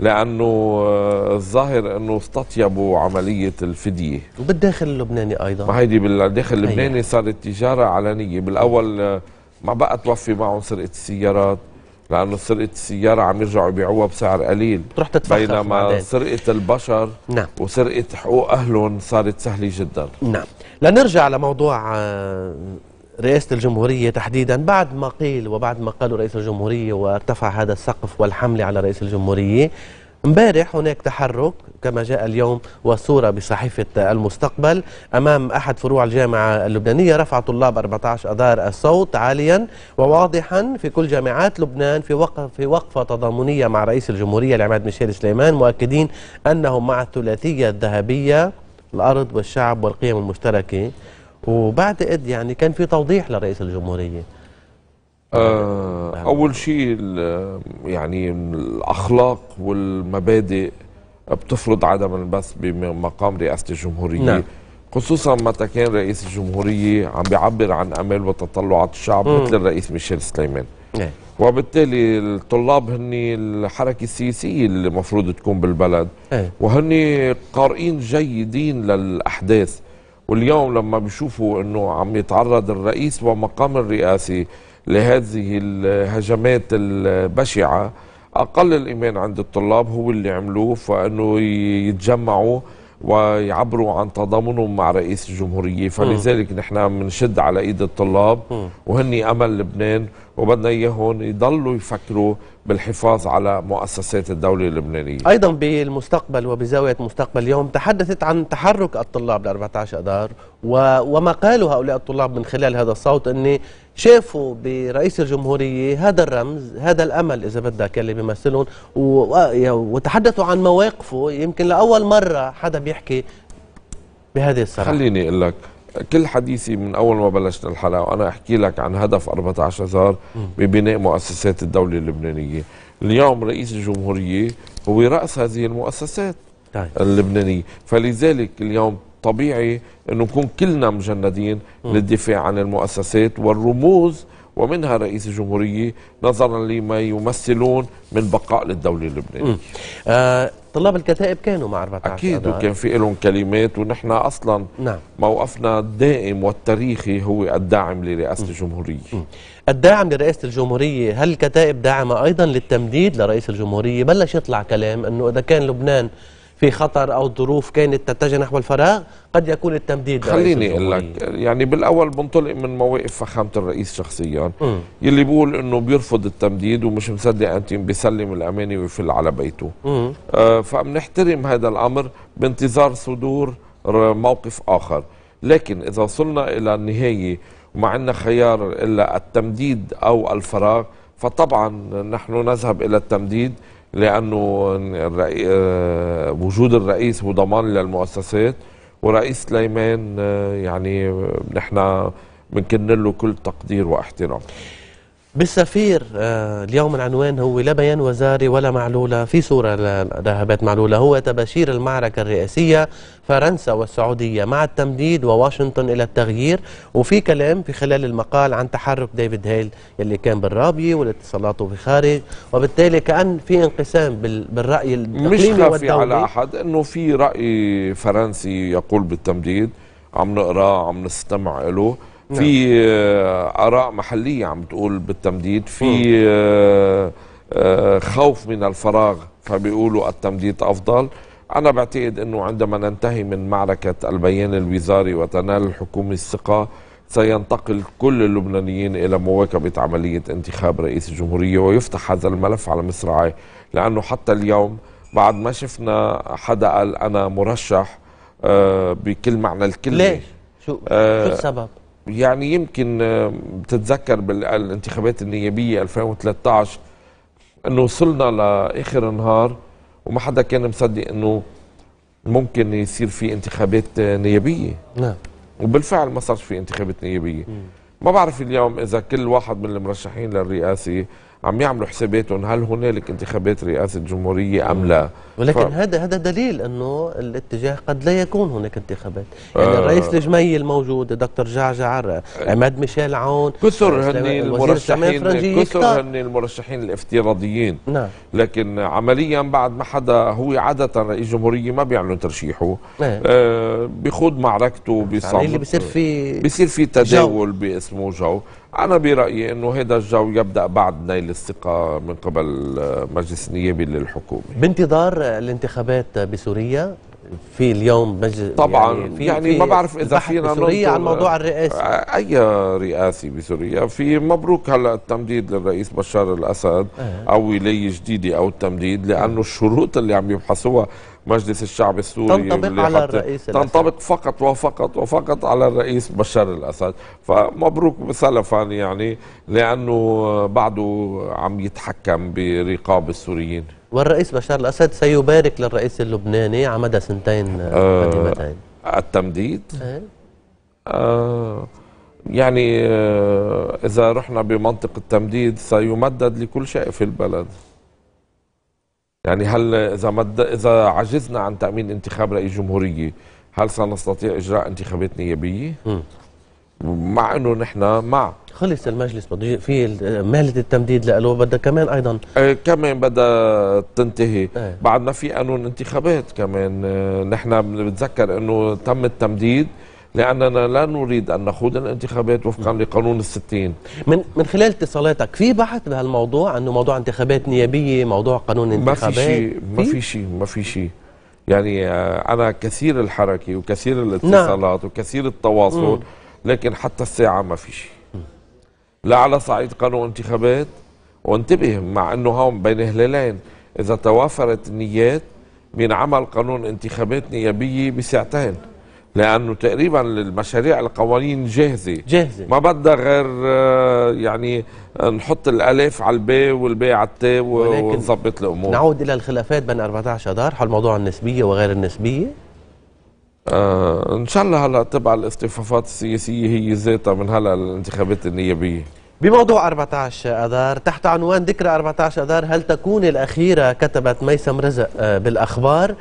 لانه آه، الظاهر انه استطيبوا عمليه الفديه وبالداخل اللبناني ايضا ما هيدي بالداخل اللبناني صارت تجاره علنيه بالاول آه، ما بقى توفي معهم سرقه السيارات لانه سرقه السياره عم يرجعوا يبيعوها بسعر قليل بتروح تتفخخ بينما سرقه البشر نعم. وسرقه حقوق اهلهم صارت سهله جدا نعم لنرجع لموضوع آه، رئاسة الجمهورية تحديدا بعد ما قيل وبعد ما قالوا رئيس الجمهورية وارتفع هذا السقف والحملة على رئيس الجمهورية امبارح هناك تحرك كما جاء اليوم وصورة بصحيفة المستقبل أمام أحد فروع الجامعة اللبنانية رفع طلاب 14 أذار الصوت عاليا وواضحا في كل جامعات لبنان في وقف في وقفة تضامنية مع رئيس الجمهورية العماد ميشيل سليمان مؤكدين أنهم مع الثلاثية الذهبية الأرض والشعب والقيم المشتركة وبعتقد يعني كان في توضيح لرئيس الجمهورية آه، اول شيء يعني الاخلاق والمبادئ بتفرض عدم البث بمقام رئاسه الجمهوريه نعم. خصوصا متى كان رئيس الجمهوريه عم بيعبر عن امال وتطلعات الشعب مم. مثل الرئيس ميشيل سليمان نعم. وبالتالي الطلاب هن الحركه السياسيه اللي المفروض تكون بالبلد أي. وهن قارئين جيدين للاحداث واليوم لما بيشوفوا انه عم يتعرض الرئيس ومقام الرئاسي لهذه الهجمات البشعة أقل الإيمان عند الطلاب هو اللي عملوه فأنه يتجمعوا ويعبروا عن تضامنهم مع رئيس الجمهورية فلذلك م. نحن بنشد على ايد الطلاب وهن امل لبنان وبدنا اياهم يضلوا يفكروا بالحفاظ على مؤسسات الدولة اللبنانية ايضا بالمستقبل وبزاوية مستقبل اليوم تحدثت عن تحرك الطلاب ل 14 اذار وما قاله هؤلاء الطلاب من خلال هذا الصوت اني شافوا برئيس الجمهورية هذا الرمز هذا الأمل إذا بدك اللي بيمثلهم وتحدثوا عن مواقفه يمكن لأول مرة حدا بيحكي بهذه الصراحة خليني أقول لك كل حديثي من أول ما بلشنا الحلقة وأنا أحكي لك عن هدف 14 أذار ببناء مؤسسات الدولة اللبنانية اليوم رئيس الجمهورية هو رأس هذه المؤسسات طيب. اللبنانية فلذلك اليوم طبيعي انه نكون كلنا مجندين للدفاع عن المؤسسات والرموز ومنها رئيس الجمهورية نظرا لما يمثلون من بقاء للدولة اللبنانية آه طلاب الكتائب كانوا مع 14 أكيد وكان في لهم كلمات ونحن أصلا نعم. موقفنا الدائم والتاريخي هو الداعم لرئاسة الجمهورية م. الداعم لرئاسة الجمهورية هل الكتائب داعمة أيضا للتمديد لرئيس الجمهورية بلش يطلع كلام أنه إذا كان لبنان في خطر أو ظروف كانت تتجه نحو الفراغ قد يكون التمديد خليني أقول لك يعني بالأول بنطلق من مواقف فخامة الرئيس شخصيا م. يلي بيقول أنه بيرفض التمديد ومش مصدق أنت بيسلم الأمانة ويفل على بيته آه فبنحترم هذا الأمر بانتظار صدور موقف آخر لكن إذا وصلنا إلى النهاية وما عندنا خيار إلا التمديد أو الفراغ فطبعا نحن نذهب إلى التمديد لانه آه، وجود الرئيس وضمان للمؤسسات ورئيس سليمان آه، يعني نحن بنكن له كل تقدير واحترام بالسفير آه، اليوم العنوان هو لا بيان وزاري ولا معلولة في صورة لذهبات معلولة هو تباشير المعركة الرئاسية فرنسا والسعودية مع التمديد وواشنطن إلى التغيير وفي كلام في خلال المقال عن تحرك ديفيد هيل اللي كان بالرابية والاتصالات في خارج وبالتالي كأن في انقسام بالرأي مش خافي على أحد أنه في رأي فرنسي يقول بالتمديد عم نقرأ عم نستمع له في نعم. آه، اراء محليه عم تقول بالتمديد في آه، آه، خوف من الفراغ فبيقولوا التمديد افضل انا بعتقد انه عندما ننتهي من معركه البيان الوزاري وتنال الحكومه الثقه سينتقل كل اللبنانيين الى مواكبه عمليه انتخاب رئيس الجمهوريه ويفتح هذا الملف على مصراعيه لانه حتى اليوم بعد ما شفنا حدا قال انا مرشح بكل معنى الكلمه ليش؟ شو, شو السبب؟ يعني يمكن آه، بتتذكر بالانتخابات النيابية 2013 انه وصلنا لاخر النهار وما حدا كان مصدق انه ممكن يصير في انتخابات آه، نيابية نعم وبالفعل ما صارش في انتخابات نيابية م. ما بعرف اليوم اذا كل واحد من المرشحين للرئاسة عم يعملوا حساباتهم هل هنالك انتخابات رئاسه جمهوريه ام لا ولكن ف... هذا هذا دليل انه الاتجاه قد لا يكون هناك انتخابات يعني آه الرئيس الجمي الموجود دكتور جعجع عماد ميشيل عون كثر آه، هن المرشحين كثر هن المرشحين الافتراضيين نعم. لكن عمليا بعد ما حدا هو عاده رئيس جمهوريه ما بيعلن ترشيحه إيه. آه بيخوض معركته يعني بيصير اللي بصير في بصير في تداول باسمه جو انا برايي انه هذا الجو يبدا بعد نيل الثقة من قبل مجلس النيابي للحكومة بانتظار الانتخابات بسوريا في اليوم مجلس يعني طبعا يعني, في يعني في ما بعرف اذا فينا سوريا عن موضوع الرئاسي اي رئاسي بسوريا في مبروك هلا التمديد للرئيس بشار الاسد أه. او ولايه جديده او التمديد لانه الشروط اللي عم يبحثوها مجلس الشعب السوري تنطبق على الرئيس تنطبق فقط وفقط وفقط على الرئيس بشار الاسد فمبروك سلفا يعني لانه بعده عم يتحكم برقاب السوريين والرئيس بشار الاسد سيبارك للرئيس اللبناني على مدى سنتين آه قادمتين التمديد إيه. آه يعني آه اذا رحنا بمنطق التمديد سيمدد لكل شيء في البلد يعني هل إذا, مد... إذا عجزنا عن تأمين انتخاب رئيس جمهورية هل سنستطيع إجراء انتخابات نيابية؟ مع انه نحن مع خلص المجلس بده في مهله التمديد له بدها كمان ايضا آه كمان بدها تنتهي آه. بعدنا في قانون انتخابات كمان آه نحن بنتذكر انه تم التمديد لأننا لا نريد أن نخوض الانتخابات وفقا لقانون الستين من من خلال اتصالاتك في بحث بهالموضوع أنه موضوع انتخابات نيابية موضوع قانون انتخابات ما في شيء ما في شيء ما في شيء يعني آه، أنا كثير الحركة وكثير نعم. الاتصالات نعم. وكثير التواصل لكن حتى الساعة ما في شيء لا على صعيد قانون انتخابات وانتبه مع أنه هون بين هلالين إذا توافرت النيات بينعمل قانون انتخابات نيابية بساعتين لانه تقريبا المشاريع القوانين جاهزه جاهزه ما بدها غير آه، يعني آه، نحط الالف على البي والبي على التي ونظبط الامور نعود الى الخلافات بين 14 اذار حول موضوع النسبيه وغير النسبيه آه ان شاء الله هلا تبع الاصطفافات السياسيه هي ذاتها من هلا الانتخابات النيابيه بموضوع 14 اذار تحت عنوان ذكرى 14 اذار هل تكون الاخيره كتبت ميسم رزق آه، بالاخبار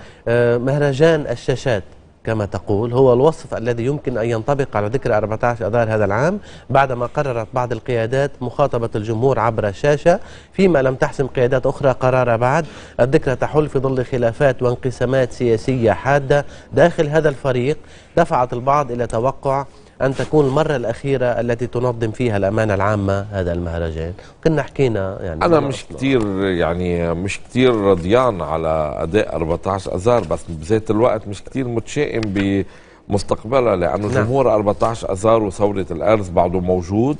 مهرجان الشاشات كما تقول هو الوصف الذي يمكن أن ينطبق على ذكرى 14 أذار هذا العام بعدما قررت بعض القيادات مخاطبة الجمهور عبر الشاشة فيما لم تحسم قيادات أخرى قرار بعد الذكرى تحل في ظل خلافات وانقسامات سياسية حادة داخل هذا الفريق دفعت البعض إلى توقع أن تكون المرة الأخيرة التي تنظم فيها الأمانة العامة هذا المهرجان كنا حكينا يعني أنا مش أصلاً. كتير يعني مش كتير رضيان على أداء 14 أذار بس بذات الوقت مش كتير متشائم بمستقبلها لأنه نعم. جمهور 14 أذار وثورة الأرز بعده موجود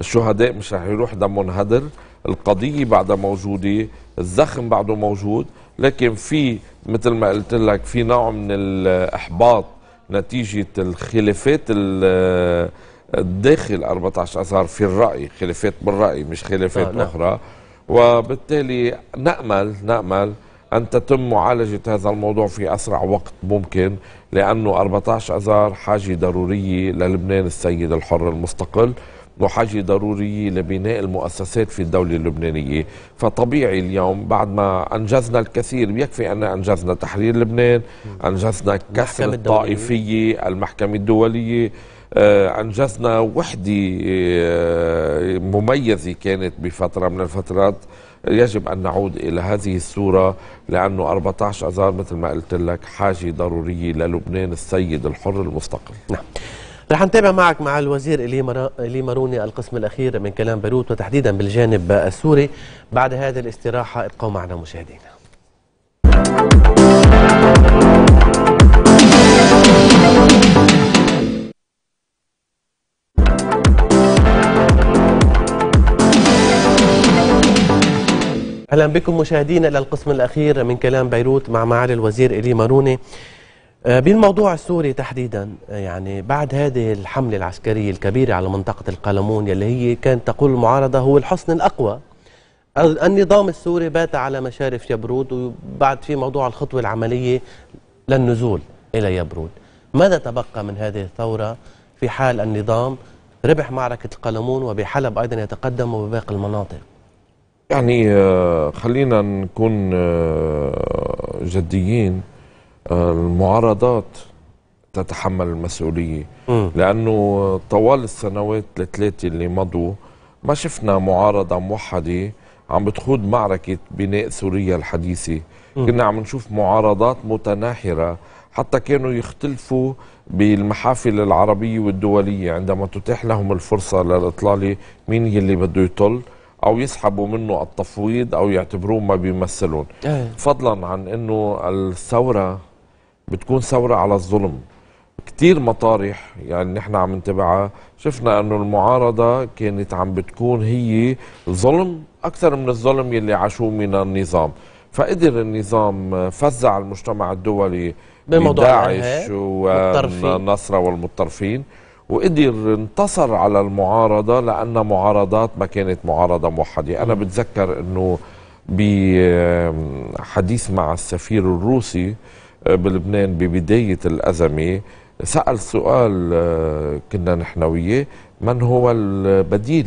الشهداء مش رح يروح دمهم هدر القضية بعدها موجودة الزخم بعده موجود لكن في مثل ما قلت لك في نوع من الإحباط نتيجة الخلافات داخل 14 أذار في الرأي خلافات بالرأي مش خلافات آه نعم. أخرى وبالتالي نأمل نأمل أن تتم معالجة هذا الموضوع في أسرع وقت ممكن لأنه 14 أذار حاجة ضرورية للبنان السيد الحر المستقل وحاجه ضروريه لبناء المؤسسات في الدولة اللبنانية فطبيعي اليوم بعد ما أنجزنا الكثير بيكفي أن أنجزنا تحرير لبنان أنجزنا كسر الطائفية المحكمة الدولية آه، أنجزنا وحدة آه، مميزة كانت بفترة من الفترات يجب أن نعود إلى هذه الصورة لأنه 14 أذار مثل ما قلت لك حاجة ضرورية للبنان السيد الحر المستقل نعم. رح نتابع معك مع الوزير إلي ماروني القسم الأخير من كلام بيروت وتحديدا بالجانب السوري بعد هذه الاستراحة ابقوا معنا مشاهدينا اهلا بكم مشاهدينا للقسم الاخير من كلام بيروت مع معالي الوزير الي ماروني آه، بالموضوع السوري تحديدا آه، يعني بعد هذه الحملة العسكرية الكبيرة على منطقة القلمون يلي هي كانت تقول المعارضة هو الحصن الأقوى النظام السوري بات على مشارف يبرود وبعد في موضوع الخطوة العملية للنزول إلى يبرود ماذا تبقى من هذه الثورة في حال النظام ربح معركة القلمون وبحلب أيضا يتقدم وباقي المناطق يعني آه، خلينا نكون جديين المعارضات تتحمل المسؤولية م. لأنه طوال السنوات الثلاثة اللي مضوا ما شفنا معارضة موحدة عم بتخوض معركة بناء سوريا الحديثة م. كنا عم نشوف معارضات متناحرة حتى كانوا يختلفوا بالمحافل العربية والدولية عندما تتاح لهم الفرصة للإطلالة مين يلي بده يطل أو يسحبوا منه التفويض أو يعتبروه ما بيمثلون إيه. فضلا عن أنه الثورة بتكون ثورة على الظلم كتير مطارح يعني نحن عم نتبعها شفنا انه المعارضة كانت عم بتكون هي ظلم اكثر من الظلم يلي عاشوه من النظام فقدر النظام فزع المجتمع الدولي بموضوع داعش والنصرة والمتطرفين وقدر انتصر على المعارضة لأن معارضات ما كانت معارضة موحدة أنا بتذكر أنه بحديث مع السفير الروسي بلبنان ببداية الأزمة سأل سؤال آه، كنا نحن وياه من هو البديل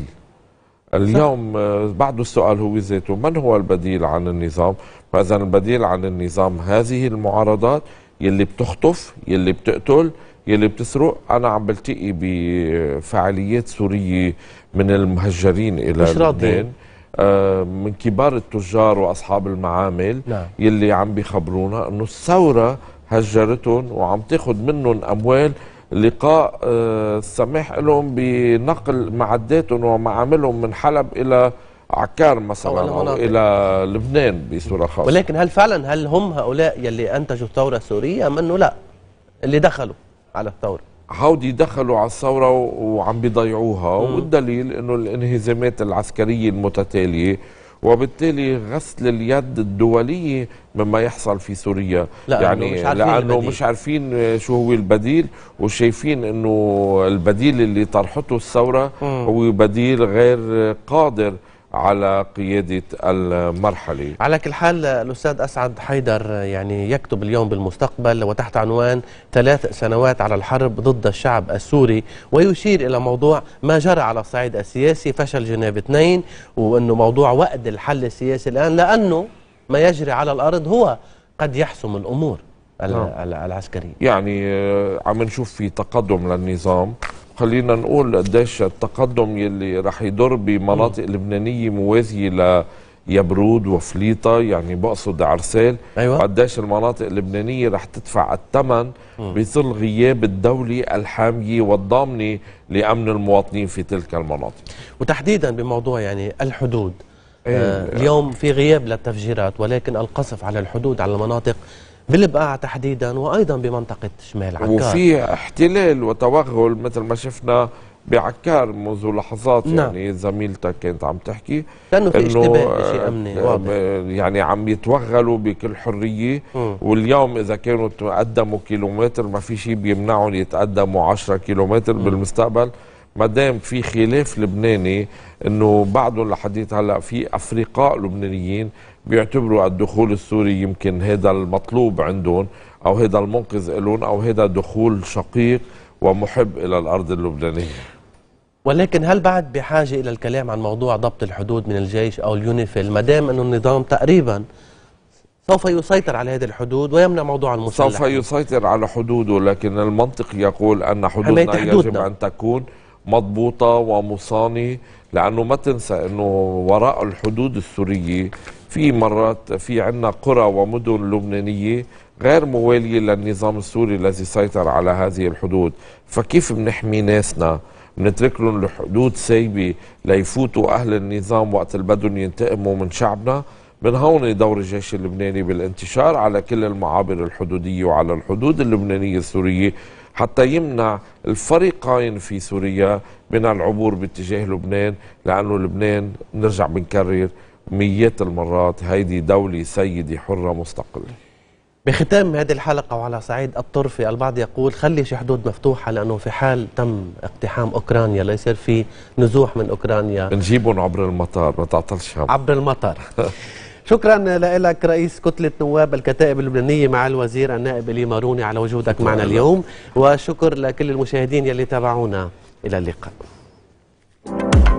اليوم آه، بعد السؤال هو ذاته من هو البديل عن النظام فإذا البديل عن النظام هذه المعارضات يلي بتخطف يلي بتقتل يلي بتسرق أنا عم بلتقي بفعاليات سورية من المهجرين إلى لبنان آه، من كبار التجار واصحاب المعامل نعم. يلي عم بيخبرونا انه الثوره هجرتهم وعم تاخذ منهم اموال لقاء السماح آه، لهم بنقل معداتهم ومعاملهم من حلب الى عكار مثلا أو, أو الى لبنان بصوره خاصه ولكن هل فعلا هل هم هؤلاء يلي انتجوا الثوره السوريه ام انه لا اللي دخلوا على الثوره هاودي دخلوا على الثورة وعم بيضيعوها والدليل أنه الانهزامات العسكرية المتتالية وبالتالي غسل اليد الدولية مما يحصل في سوريا لأنه يعني مش لأنه البديل. مش عارفين شو هو البديل وشايفين أنه البديل اللي طرحته الثورة هو بديل غير قادر على قيادة المرحلة على كل حال الأستاذ أسعد حيدر يعني يكتب اليوم بالمستقبل وتحت عنوان ثلاث سنوات على الحرب ضد الشعب السوري ويشير إلى موضوع ما جرى على الصعيد السياسي فشل جنيف اثنين وأنه موضوع وقت الحل السياسي الآن لأنه ما يجري على الأرض هو قد يحسم الأمور نعم. العسكرية يعني آه، عم نشوف في تقدم للنظام خلينا نقول قديش التقدم يلي راح يدور بمناطق لبنانيه موازيه ليبرود وفليطه يعني بقصد عرسال ايوه قديش المناطق اللبنانيه رح تدفع الثمن بظل غياب الدوله الحاميه والضامنه لامن المواطنين في تلك المناطق وتحديدا بموضوع يعني الحدود إيه. آه اليوم في غياب للتفجيرات ولكن القصف على الحدود على المناطق بالبقاع تحديدا وايضا بمنطقه شمال عكار وفي احتلال وتوغل مثل ما شفنا بعكار منذ لحظات نعم. يعني زميلتك كانت عم تحكي لانه في اشتباه آه، بشيء امني آه، واضح يعني عم يتوغلوا بكل حريه م. واليوم اذا كانوا تقدموا كيلومتر ما في شيء بيمنعهم يتقدموا 10 كيلومتر م. بالمستقبل ما دام في خلاف لبناني انه بعده لحديت هلا في افرقاء لبنانيين بيعتبروا الدخول السوري يمكن هذا المطلوب عندهم أو هذا المنقذ لهم أو هذا دخول شقيق ومحب إلى الأرض اللبنانية ولكن هل بعد بحاجة إلى الكلام عن موضوع ضبط الحدود من الجيش أو اليونيفيل ما دام أنه النظام تقريبا سوف يسيطر على هذه الحدود ويمنع موضوع المسلح سوف يسيطر على حدوده لكن المنطق يقول أن حدودنا, حدودنا. يجب أن تكون مضبوطة ومصانه لانه ما تنسى انه وراء الحدود السوريه في مرات في عندنا قرى ومدن لبنانيه غير مواليه للنظام السوري الذي سيطر على هذه الحدود، فكيف بنحمي ناسنا؟ بنترك لهم الحدود سايبه ليفوتوا اهل النظام وقت اللي بدهم ينتقموا من شعبنا؟ من هون دور الجيش اللبناني بالانتشار على كل المعابر الحدوديه وعلى الحدود اللبنانيه السوريه حتى يمنع الفريقين في سوريا من العبور باتجاه لبنان لأنه لبنان نرجع بنكرر ميات المرات هيدي دولة سيدة حرة مستقلة بختام هذه الحلقة وعلى صعيد الطرفة البعض يقول خلي شي حدود مفتوحة لأنه في حال تم اقتحام أوكرانيا ليصير في نزوح من أوكرانيا نجيبهم عبر المطار ما تعطلش عبر المطار شكرا لك رئيس كتلة نواب الكتائب اللبنانية مع الوزير النائب إلي ماروني على وجودك معنا اليوم وشكر لكل المشاهدين يلي تابعونا إلى اللقاء